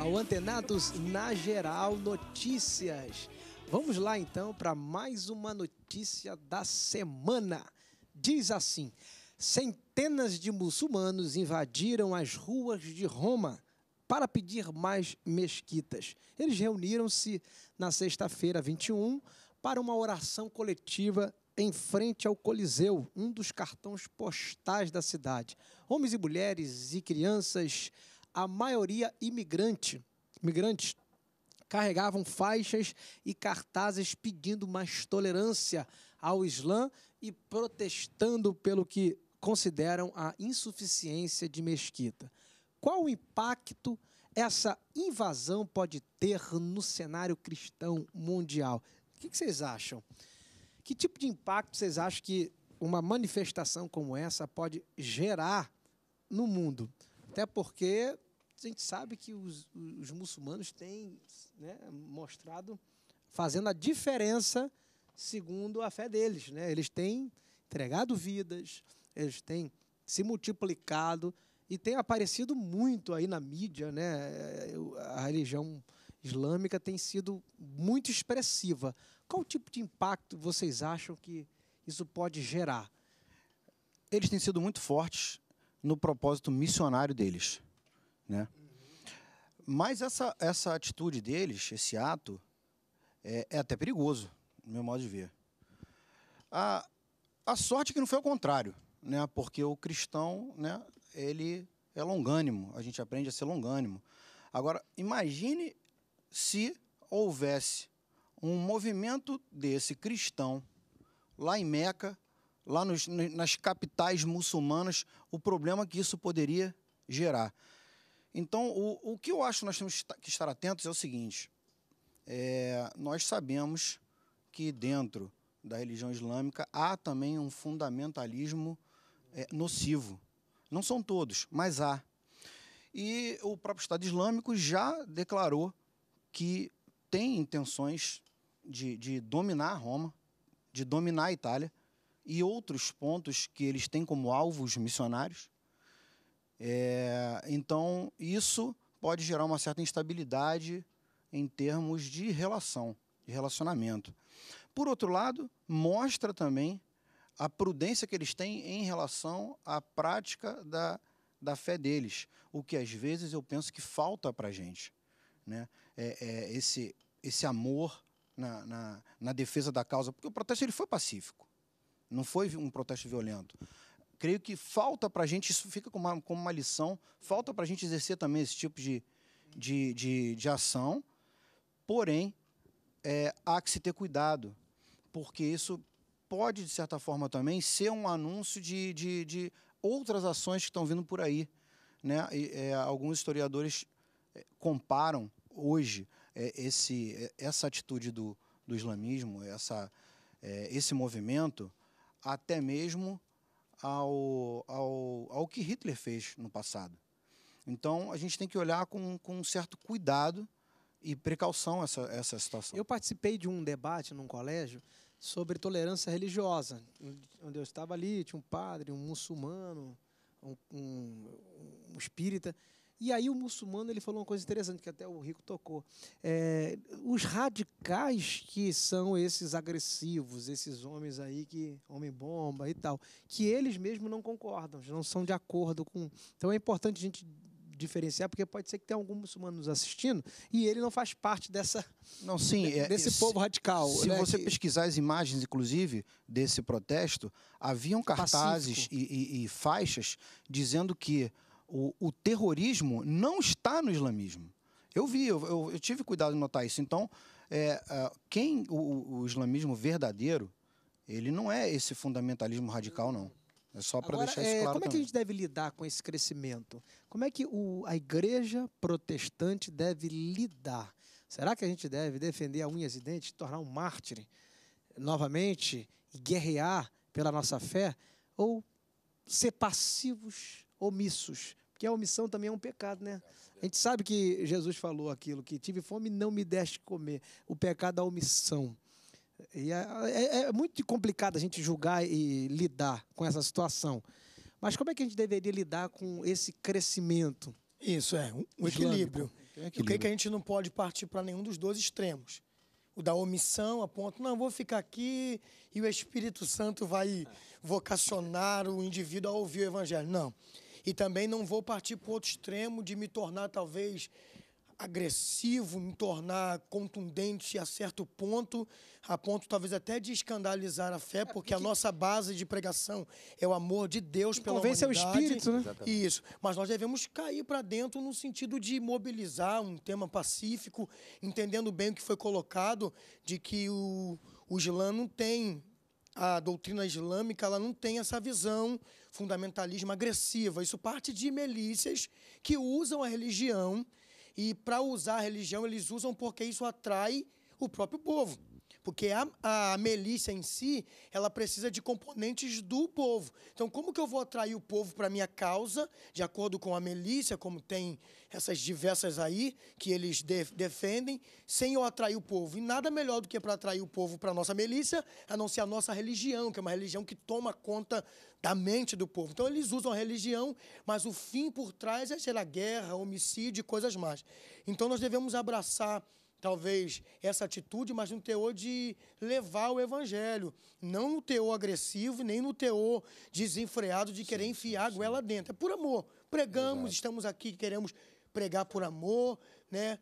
ao Antenados na Geral Notícias. Vamos lá então para mais uma notícia da semana. Diz assim: centenas de muçulmanos invadiram as ruas de Roma para pedir mais mesquitas. Eles reuniram-se na sexta-feira 21 para uma oração coletiva em frente ao Coliseu, um dos cartões postais da cidade. Homens e mulheres e crianças a maioria imigrante, imigrantes carregavam faixas e cartazes pedindo mais tolerância ao Islã e protestando pelo que consideram a insuficiência de Mesquita. Qual o impacto essa invasão pode ter no cenário cristão mundial? O que vocês acham? Que tipo de impacto vocês acham que uma manifestação como essa pode gerar no mundo? Até porque a gente sabe que os, os muçulmanos têm né, mostrado fazendo a diferença segundo a fé deles. Né? Eles têm entregado vidas, eles têm se multiplicado e tem aparecido muito aí na mídia, né? É, a religião islâmica tem sido muito expressiva. Qual tipo de impacto vocês acham que isso pode gerar? Eles têm sido muito fortes no propósito missionário deles né? Mas essa, essa atitude deles, esse ato, é, é até perigoso, no meu modo de ver. A, a sorte é que não foi o contrário, né? Porque o cristão, né? Ele é longânimo. A gente aprende a ser longânimo. Agora, imagine se houvesse um movimento desse cristão lá em Meca, lá nos, nas capitais muçulmanas, o problema que isso poderia gerar. Então, o, o que eu acho que nós temos que estar atentos é o seguinte: é, nós sabemos que dentro da religião islâmica há também um fundamentalismo é, nocivo. Não são todos, mas há. E o próprio Estado Islâmico já declarou que tem intenções de, de dominar Roma, de dominar a Itália e outros pontos que eles têm como alvos missionários. É, então, isso pode gerar uma certa instabilidade em termos de relação, de relacionamento. Por outro lado, mostra também a prudência que eles têm em relação à prática da, da fé deles, o que às vezes eu penso que falta para a gente. Né? É, é esse, esse amor na, na, na defesa da causa, porque o protesto ele foi pacífico, não foi um protesto violento creio que falta para a gente, isso fica como uma, como uma lição, falta para a gente exercer também esse tipo de, de, de, de ação, porém, é, há que se ter cuidado, porque isso pode, de certa forma, também ser um anúncio de, de, de outras ações que estão vindo por aí. Né? E, é, alguns historiadores é, comparam hoje é, esse, é, essa atitude do, do islamismo, essa, é, esse movimento, até mesmo ao, ao, ao que Hitler fez no passado. Então, a gente tem que olhar com, com um certo cuidado e precaução essa, essa situação. Eu participei de um debate num colégio sobre tolerância religiosa, onde eu estava ali, tinha um padre, um muçulmano, um, um, um espírita, e aí o muçulmano ele falou uma coisa interessante que até o Rico tocou. É, os radicais que são esses agressivos, esses homens aí que homem bomba e tal, que eles mesmos não concordam, não são de acordo com. Então é importante a gente diferenciar, porque pode ser que tenha algum muçulmano nos assistindo e ele não faz parte dessa não sim é, desse é, povo radical. Se né, você que... pesquisar as imagens, inclusive desse protesto, haviam cartazes e, e, e, faixas dizendo que o, o terrorismo não está no islamismo. Eu vi, eu, eu, eu tive cuidado em notar isso. Então, é, é quem o, o islamismo verdadeiro, ele não é esse fundamentalismo radical, não. É só para deixar isso é, claro. É, como também. é que a gente deve lidar com esse crescimento? Como é que o, a igreja protestante deve lidar? Será que a gente deve defender a unhas e dentes, tornar um mártir novamente e guerrear pela nossa fé? Ou ser passivos omissos. Porque a omissão também é um pecado, né? A gente sabe que Jesus falou aquilo, que tive fome e não me deste comer. O pecado da é omissão. E é, é, é muito complicado a gente julgar e lidar com essa situação. Mas como é que a gente deveria lidar com esse crescimento? Isso, é, um, um equilíbrio. É equilíbrio. que a gente não pode partir para nenhum dos dois extremos. O da omissão, a ponto, não, vou ficar aqui e o Espírito Santo vai vocacionar o indivíduo a ouvir o Evangelho. Não. E também não vou partir para outro extremo de me tornar talvez agressivo, me tornar contundente a certo ponto, a ponto talvez até de escandalizar a fé, é, porque a nossa base de pregação é o amor de Deus pela humanidade. Convence o espírito, né? Isso. Mas nós devemos cair para dentro no sentido de mobilizar um tema pacífico, entendendo bem o que foi colocado, de que o, o Islã não tem a doutrina islâmica ela não tem essa visão fundamentalismo agressiva. Isso parte de milícias que usam a religião e para usar a religião eles usam porque isso atrai o próprio povo. Porque a, a milícia em si, ela precisa de componentes do povo. Então, como que eu vou atrair o povo para minha causa, de acordo com a milícia, como tem essas diversas aí que eles de, defendem, sem eu atrair o povo? E nada melhor do que para atrair o povo para a nossa milícia, a não ser a nossa religião, que é uma religião que toma conta da mente do povo. Então, eles usam a religião, mas o fim por trás é gerar guerra, homicídio e coisas mais. Então, nós devemos abraçar talvez essa atitude, mas no teor de levar o evangelho, não no teor agressivo, nem no teor desenfreado de sim, querer enfiar sim, a goela dentro. É por amor. Pregamos, Exato. estamos aqui, queremos pregar por amor, né?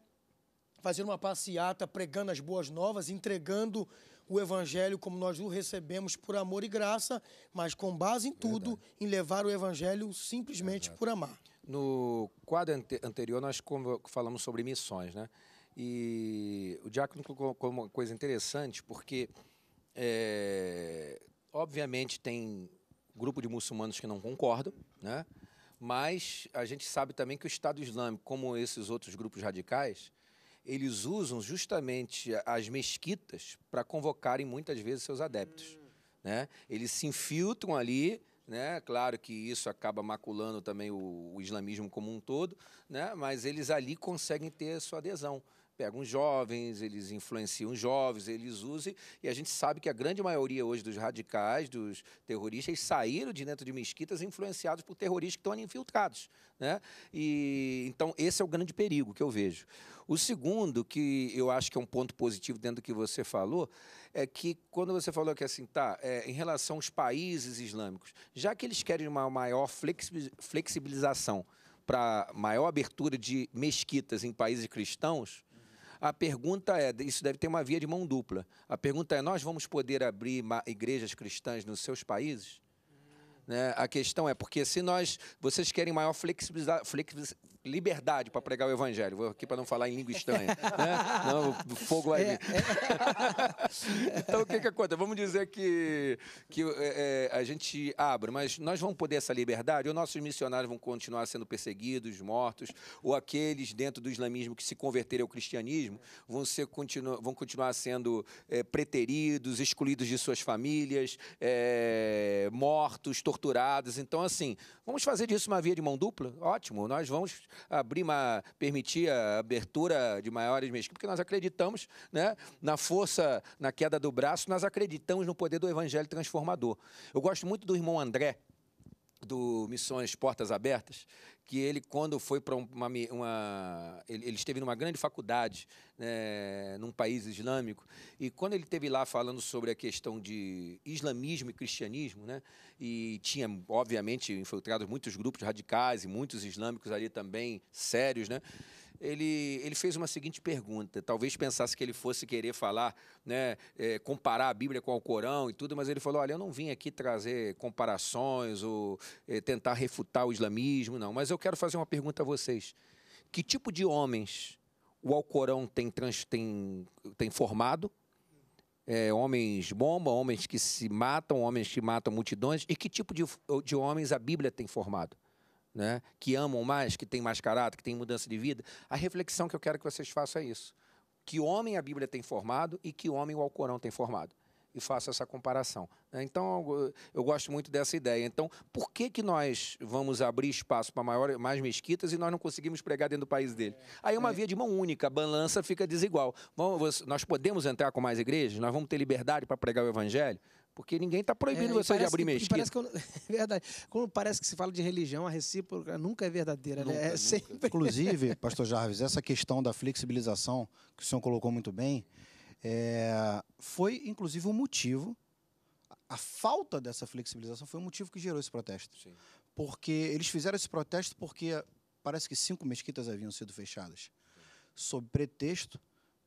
Fazer uma passeata pregando as boas novas, entregando o evangelho como nós o recebemos por amor e graça, mas com base em tudo, Verdade. em levar o evangelho simplesmente Exato. por amar. No quadro anterior, nós falamos sobre missões, né? E o Diácono colocou como uma coisa interessante, porque, é, obviamente, tem grupo de muçulmanos que não concordam, né? mas a gente sabe também que o Estado Islâmico, como esses outros grupos radicais, eles usam justamente as mesquitas para convocarem muitas vezes seus adeptos. Hum. Né? Eles se infiltram ali, né? Claro que isso acaba maculando também o, o, islamismo como um todo, né? Mas eles ali conseguem ter sua adesão pegam jovens, eles influenciam jovens, eles usam, e a gente sabe que a grande maioria hoje dos radicais, dos terroristas, saíram de dentro de mesquitas influenciados por terroristas que estão ali infiltrados. Né? E, então, esse é o grande perigo que eu vejo. O segundo, que eu acho que é um ponto positivo dentro do que você falou, é que quando você falou que assim, tá, é, em relação aos países islâmicos, já que eles querem uma maior flexibilização para maior abertura de mesquitas em países cristãos, a pergunta é: isso deve ter uma via de mão dupla. A pergunta é: nós vamos poder abrir igrejas cristãs nos seus países? Né? A questão é porque se nós, vocês querem maior flexibilidade liberdade para pregar o evangelho. Vou aqui para não falar em língua estranha. né? Não, o fogo é, é. aí então, o que, que acontece? Vamos dizer que, que é, é a gente abre, mas nós vamos poder essa liberdade? Ou nossos missionários vão continuar sendo perseguidos, mortos? Ou aqueles dentro do islamismo que se converterem ao cristianismo vão, ser, continu, vão continuar sendo é, preteridos, excluídos de suas famílias, é, mortos, torturados? Então, assim, vamos fazer disso uma via de mão dupla? Ótimo, nós vamos abrir uma, permitir a abertura de maiores mesquitas, porque nós acreditamos né, na força, na queda do braço, nós acreditamos no poder do evangelho transformador. Eu gosto muito do irmão André, do Missões Portas Abertas, que ele, quando foi para uma, uma. ele, esteve numa grande faculdade, né, num país islâmico, e quando ele esteve lá falando sobre a questão de islamismo e cristianismo, né, e tinha, obviamente, infiltrado muitos grupos radicais e muitos islâmicos ali também sérios, né, ele, ele fez uma seguinte pergunta. Talvez pensasse que ele fosse querer falar, né, é, comparar a Bíblia com o Corão e tudo, mas ele falou: olha, eu não vim aqui trazer comparações ou é, tentar refutar o islamismo, não. Mas eu quero fazer uma pergunta a vocês: que tipo de homens o Alcorão tem, trans, tem, tem formado? É, homens bomba, homens que se matam, homens que matam multidões, e que tipo de, de homens a Bíblia tem formado? né? que amam mais, que têm mais caráter, que têm mudança de vida. A reflexão que eu quero que vocês façam é isso. Que homem a Bíblia tem formado e que homem o Alcorão tem formado e faço essa comparação. Então, eu gosto muito dessa ideia. Então, por que, que nós vamos abrir espaço para maior, mais mesquitas e nós não conseguimos pregar dentro do país dele? Aí uma é. via de mão única, a balança fica desigual. Vamos, nós podemos entrar com mais igrejas? Nós vamos ter liberdade para pregar o evangelho? Porque ninguém está proibindo é, você de abrir mesquita. Parece que eu, é verdade. Como parece que se fala de religião, a recíproca nunca é verdadeira. Né? Nunca, né? é nunca. Sempre... Inclusive, pastor Jarvis, essa questão da flexibilização que o senhor colocou muito bem, é, foi inclusive o um motivo, a falta dessa flexibilização foi o um motivo que gerou esse protesto. Sim. Porque eles fizeram esse protesto porque parece que cinco mesquitas haviam sido fechadas, sob pretexto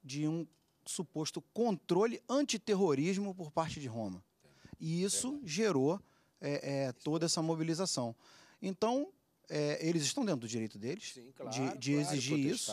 de um suposto controle antiterrorismo por parte de Roma. E isso gerou é, é, toda essa mobilização. Então, é, eles estão dentro do direito deles Sim, claro, de, de claro, exigir isso.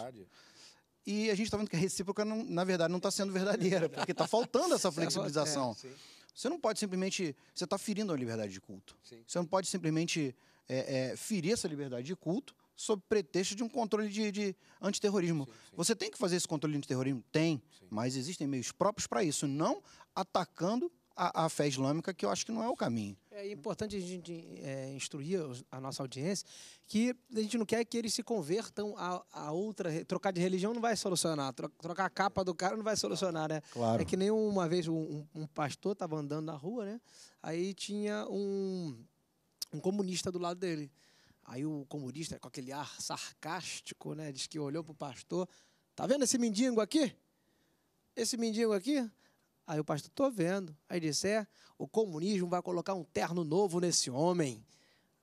E a gente está vendo que a recíproca, não, na verdade, não está sendo verdadeira, porque está faltando essa flexibilização. É, você não pode simplesmente. Você está ferindo a liberdade de culto. Você não pode simplesmente é, é, ferir essa liberdade de culto sob pretexto de um controle de, de antiterrorismo. Sim, sim. Você tem que fazer esse controle de antiterrorismo? Tem, sim. mas existem meios próprios para isso, não atacando a, a, fé islâmica, que eu acho que não é o caminho. É importante a gente é, instruir a nossa audiência que a gente não quer que eles se convertam a, a outra. Trocar de religião não vai solucionar. Trocar a capa do cara não vai solucionar, né? Claro. É que nem uma vez um, um pastor estava andando na rua, né? Aí tinha um, um comunista do lado dele. Aí o comunista, com aquele ar sarcástico, né? Diz que olhou para o pastor: Tá vendo esse mendigo aqui? Esse mendigo aqui? Aí o pastor, estou vendo. Aí disse: É, o comunismo vai colocar um terno novo nesse homem.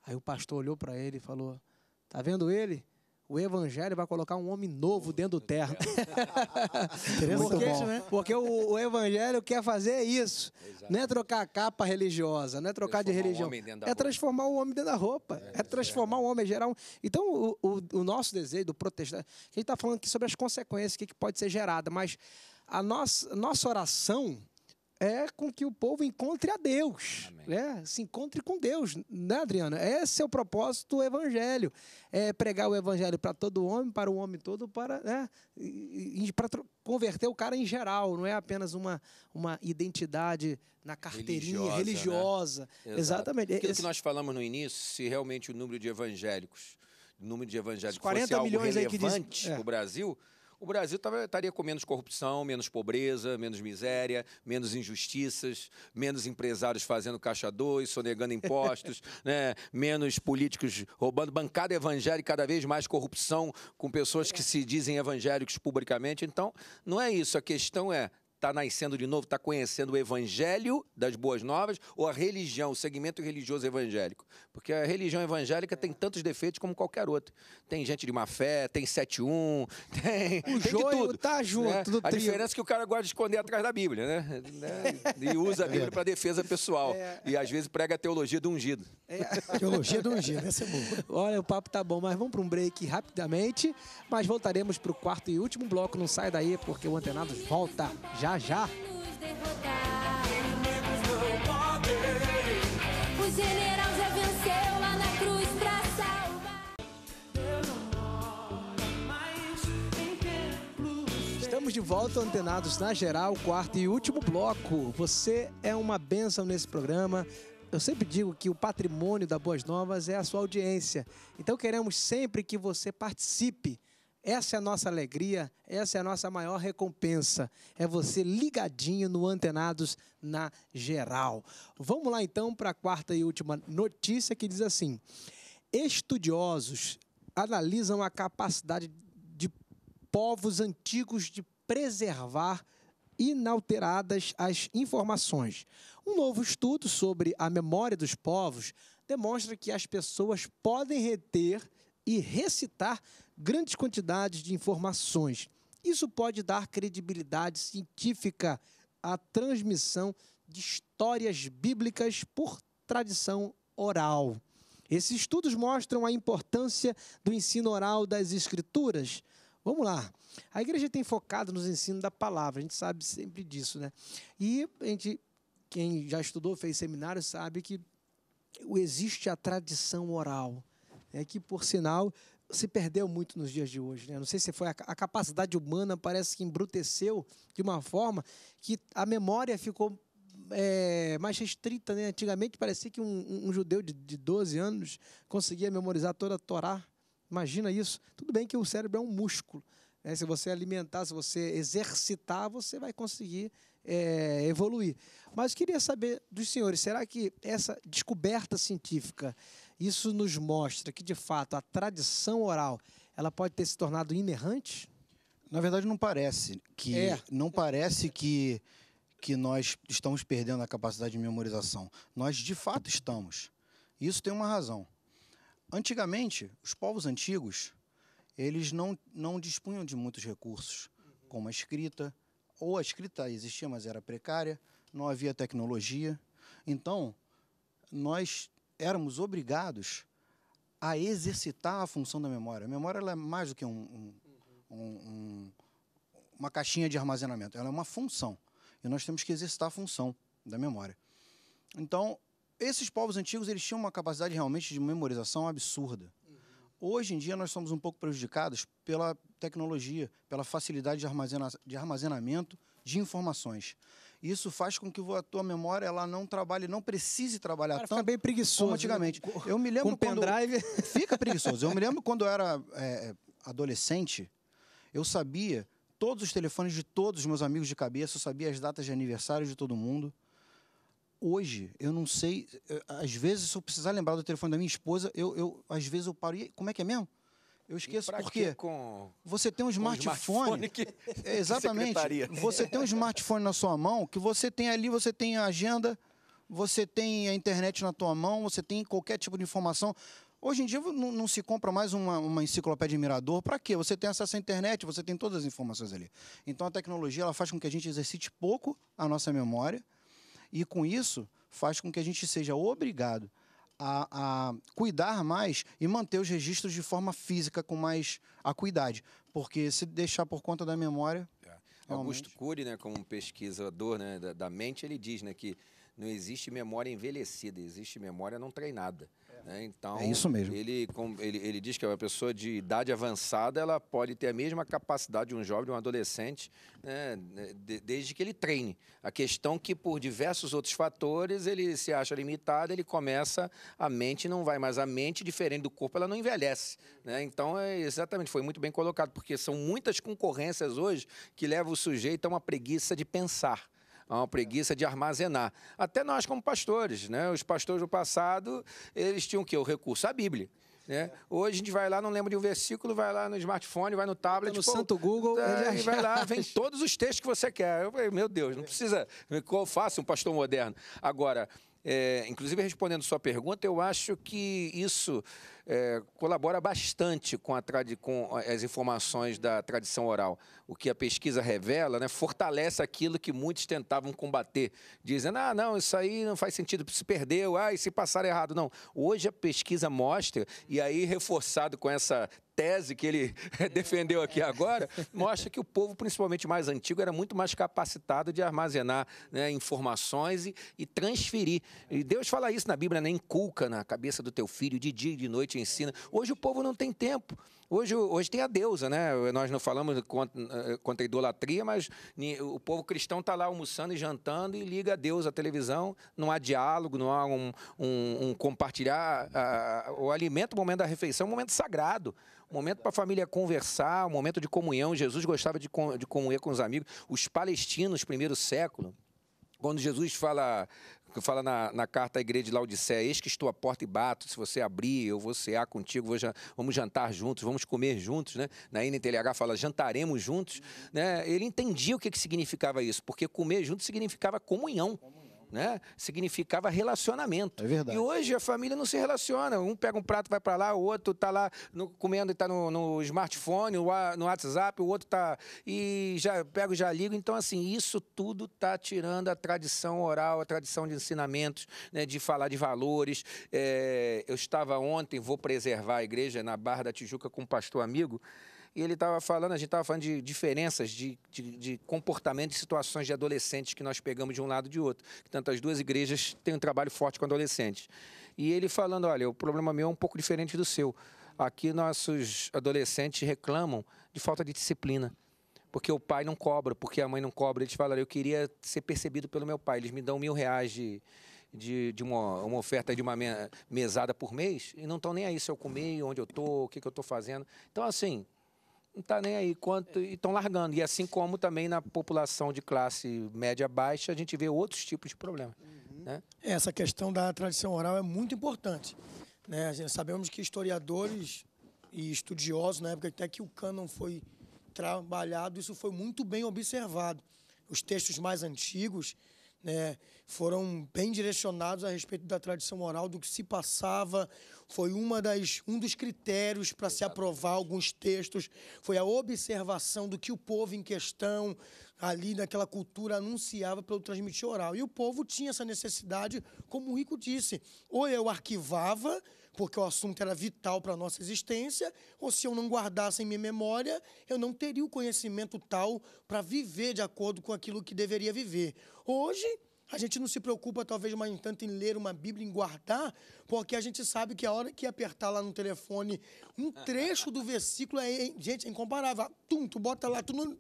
Aí o pastor olhou para ele e falou: Está vendo ele? o evangelho vai colocar um homem novo dentro do terno. porque, né, porque o, o, evangelho quer fazer isso. Não é trocar a capa religiosa, não é trocar de religião. é transformar roupa. o homem dentro da roupa. É, é transformar é. o homem, geral. Então, o, o, o nosso desejo do protestante. A gente está falando aqui sobre as consequências, o que, que pode ser gerada, mas a nossa, nossa oração é com que o povo encontre a Deus, né? se encontre com Deus, né, Adriana? Esse é o propósito do Evangelho, é pregar o Evangelho para todo homem, para o homem todo, para, né? para converter o cara em geral, não é apenas uma, uma identidade na carteirinha religiosa. Né? religiosa. Né? Exatamente. Aquilo Esse... que nós falamos no início, se realmente o número de evangélicos, o número de evangélicos fosse algo milhões relevante para o é. Brasil o Brasil tava, estaria com menos corrupção, menos pobreza, menos miséria, menos injustiças, menos empresários fazendo caixa dois, sonegando impostos, né? menos políticos roubando bancada evangélica, cada vez mais corrupção com pessoas é que se dizem evangélicos publicamente. Então, não é isso. A questão é está nascendo de novo, está conhecendo o evangelho das boas novas ou a religião, o segmento religioso evangélico? Porque a religião evangélica tem tantos defeitos como qualquer outro. Tem gente de má fé, tem 7-1, tem. O tem joio tudo. tá junto. Né? a trio. diferença é que o cara gosta de esconder atrás da Bíblia, né? né? E usa a é. Bíblia para defesa pessoal. É. E às vezes prega a teologia do ungido. É. Teologia do ungido, essa é bom. Olha, o papo tá bom, mas vamos para um break rapidamente. Mas voltaremos para o quarto e último bloco. Não sai daí, porque o antenado volta já já já. Estamos de volta, antenados na geral, quarto e último bloco. Você é uma benção nesse programa. Eu sempre digo que o patrimônio da Boas Novas é a sua audiência. Então queremos sempre que você participe essa é a nossa alegria, essa é a nossa maior recompensa. É você ligadinho no Antenados na geral. Vamos lá então para a quarta e última notícia que diz assim: estudiosos analisam a capacidade de povos antigos de preservar inalteradas as informações. Um novo estudo sobre a memória dos povos demonstra que as pessoas podem reter e recitar grandes quantidades de informações. Isso pode dar credibilidade científica à transmissão de histórias bíblicas por tradição oral. Esses estudos mostram a importância do ensino oral das escrituras. Vamos lá. A igreja tem focado nos ensinos da palavra, a gente sabe sempre disso, né? E a gente, quem já estudou, fez seminário, sabe que existe a tradição oral né, que, por sinal, se perdeu muito nos dias de hoje. Né? Não sei se foi a, a, capacidade humana, parece que embruteceu de uma forma que a memória ficou é, mais restrita. Né? Antigamente parecia que um, um judeu de, de 12 anos conseguia memorizar toda a Torá. Imagina isso. Tudo bem que o cérebro é um músculo. Né? Se você alimentar, se você exercitar, você vai conseguir é, evoluir. Mas queria saber dos senhores, será que essa descoberta científica isso nos mostra que, de fato, a tradição oral ela pode ter se tornado inerrante? Na verdade, não parece que é. não parece que que nós estamos perdendo a capacidade de memorização. Nós de fato estamos. Isso tem uma razão. Antigamente, os povos antigos, eles não não dispunham de muitos recursos, como a escrita, ou a escrita existia, mas era precária, não havia tecnologia. Então, nós éramos obrigados a exercitar a função da memória. A memória é mais do que um, um, um, uma caixinha de armazenamento, ela é uma função. E nós temos que exercitar a função da memória. Então, esses povos antigos eles tinham uma capacidade realmente de memorização absurda. Hoje em dia nós somos um pouco prejudicados pela tecnologia, pela facilidade de, armazena de armazenamento de informações. Isso faz com que a tua memória ela não trabalhe, não precise trabalhar Cara, tanto. Fica bem preguiçoso. Como né? antigamente. Eu me lembro com quando pendrive. Fica preguiçoso. Eu me lembro quando eu era é, adolescente, eu sabia todos os telefones de todos os meus amigos de cabeça, eu sabia as datas de aniversário de todo mundo. Hoje, eu não sei. Às vezes, se eu precisar lembrar do telefone da minha esposa, eu, eu às vezes eu paro. E como é que é mesmo? Eu esqueço porque com, você tem um smartphone. smartphone que, exatamente. Que você tem um smartphone na sua mão que você tem ali, você tem a agenda, você tem a internet na tua mão, você tem qualquer tipo de informação. Hoje em dia não, não se compra mais uma, uma enciclopédia Mirador. Para quê? Você tem acesso à internet, você tem todas as informações ali. Então a tecnologia ela faz com que a gente exercite pouco a nossa memória e com isso faz com que a gente seja obrigado a, a cuidar mais e manter os registros de forma física com mais acuidade, porque se deixar por conta da memória. É. Augusto Cury, né, como pesquisador né, da, da mente, ele diz né, que não existe memória envelhecida, existe memória não treinada. É. Né? Então, é isso mesmo. Ele, ele, ele diz que é uma pessoa de idade avançada ela pode ter a mesma capacidade de um jovem, de um adolescente, né? né desde que ele treine. A questão que, por diversos outros fatores, ele se acha limitado, ele começa, a mente não vai mais. A mente, diferente do corpo, ela não envelhece. Né? Então, é exatamente, foi muito bem colocado, porque são muitas concorrências hoje que levam o sujeito a uma preguiça de pensar há uma preguiça de armazenar. Até nós como pastores, né? Os pastores do passado, eles tinham o quê? O recurso, a Bíblia. Né? Hoje a gente vai lá, não lembra de um versículo, vai lá no smartphone, vai no tablet. Tá no pô, santo Google. É, e vai lá, vem todos os textos que você quer. Eu falei, meu Deus, não precisa. Qual faça um pastor moderno? Agora, é, inclusive respondendo sua pergunta, eu acho que isso é, colabora bastante com, com as informações da tradição oral o que a pesquisa revela, né, fortalece aquilo que muitos tentavam combater, dizendo: ah, não, isso aí não faz sentido, se perdeu, ah, e se passar errado. Não. Hoje a pesquisa mostra, e aí reforçado com essa tese que ele defendeu aqui agora, mostra que o povo, principalmente mais antigo, era muito mais capacitado de armazenar né, informações e, e, transferir. E Deus fala isso na Bíblia, né? Inculca na cabeça do teu filho, de dia e de noite ensina. Hoje o povo não tem tempo. Hoje, hoje tem a deusa, né? Nós não falamos contra, contra a idolatria, mas o povo cristão está lá almoçando e jantando e liga a Deus à televisão. Não há diálogo, não há um, um, um compartilhar. A, o alimento, o momento da refeição, é um momento sagrado. Um momento para a família conversar, um momento de comunhão. Jesus gostava de, de comunhar com os amigos. Os palestinos, primeiro século, quando Jesus fala que fala na, na carta à igreja de Laodiceia: Eis que estou à porta e bato. Se você abrir, eu vou cear contigo, vou, vamos jantar juntos, vamos comer juntos. Né? Na NTLH fala: jantaremos juntos. Né? Ele entendia o que, que significava isso, porque comer junto significava comunhão né? Significava relacionamento. É verdade. E hoje a família não se relaciona. Um pega um prato, vai para lá, o outro tá lá no, comendo e tá no, no, smartphone, no WhatsApp, o outro tá e já pego já ligo. Então assim, isso tudo tá tirando a tradição oral, a tradição de ensinamentos, né? De falar de valores. É, eu estava ontem, vou preservar a igreja na Barra da Tijuca com um pastor amigo e ele estava falando, a gente estava falando de diferenças de, de, de comportamento e situações de adolescentes que nós pegamos de um lado e de outro. Tanto as duas igrejas têm um trabalho forte com adolescentes. E ele falando, olha, o problema meu é um pouco diferente do seu. Aqui nossos adolescentes reclamam de falta de disciplina. Porque o pai não cobra, porque a mãe não cobra. Eles falaram, eu queria ser percebido pelo meu pai. Eles me dão mil reais de, de, de uma, uma, oferta de uma mesada por mês e não estão nem aí se eu comi, onde eu estou, o que, que eu estou fazendo. Então, assim, não está nem aí quanto e estão largando. E assim como também na população de classe média baixa, a gente vê outros tipos de problemas. Uhum. Né? Essa questão da tradição oral é muito importante. Né? Sabemos que historiadores e estudiosos, na época até que o cânon foi trabalhado, isso foi muito bem observado. Os textos mais antigos, né, foram bem direcionados a respeito da tradição oral, do que se passava. Foi uma das, um dos critérios para se aprovar alguns textos, foi a observação do que o povo em questão, ali naquela cultura, anunciava pelo transmitir oral. E o povo tinha essa necessidade, como o Rico disse, ou eu arquivava porque o assunto era vital para a nossa existência, ou se eu não guardasse em minha memória, eu não teria o conhecimento tal para viver de acordo com aquilo que deveria viver. Hoje, a gente não se preocupa, talvez, mais tanto em ler uma Bíblia, em guardar, porque a gente sabe que a hora que apertar lá no telefone um trecho do versículo é, gente, é incomparável. Ah, tum, tu bota lá, tu não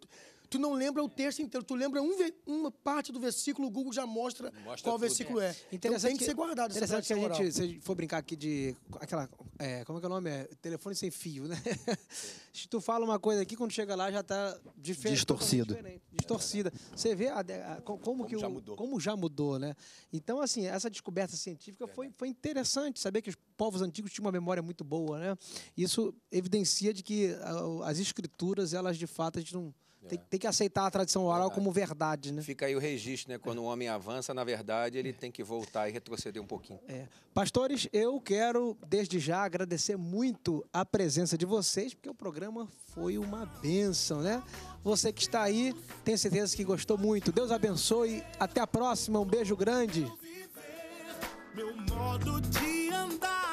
Tu não lembra o texto inteiro, tu lembra um, uma parte do versículo, o Google já mostra, mostra qual tudo. versículo é. é. Então tem que, que ser guardado. Interessante que a gente, se a gente for brincar aqui de aquela, é, como é que é o nome? É, telefone sem fio, né? se tu fala uma coisa aqui, quando chega lá já está diferente. Distorcido. Diferente, distorcida. Você vê a, a, a, como, como, que já o, mudou. como já mudou, né? Então assim, essa descoberta científica foi, foi interessante saber que os povos antigos tinham uma memória muito boa, né? Isso evidencia de que as escrituras, elas de fato a gente não tem, é. tem, que aceitar a tradição oral como verdade, né? Fica aí o registro, né? É. Quando o homem avança, na verdade, ele tem que voltar e retroceder um pouquinho. É. Pastores, eu quero, desde já, agradecer muito a presença de vocês, porque o programa foi uma bênção, né? Você que está aí, tenho certeza que gostou muito. Deus abençoe. Até a próxima. Um beijo grande. Meu modo de andar.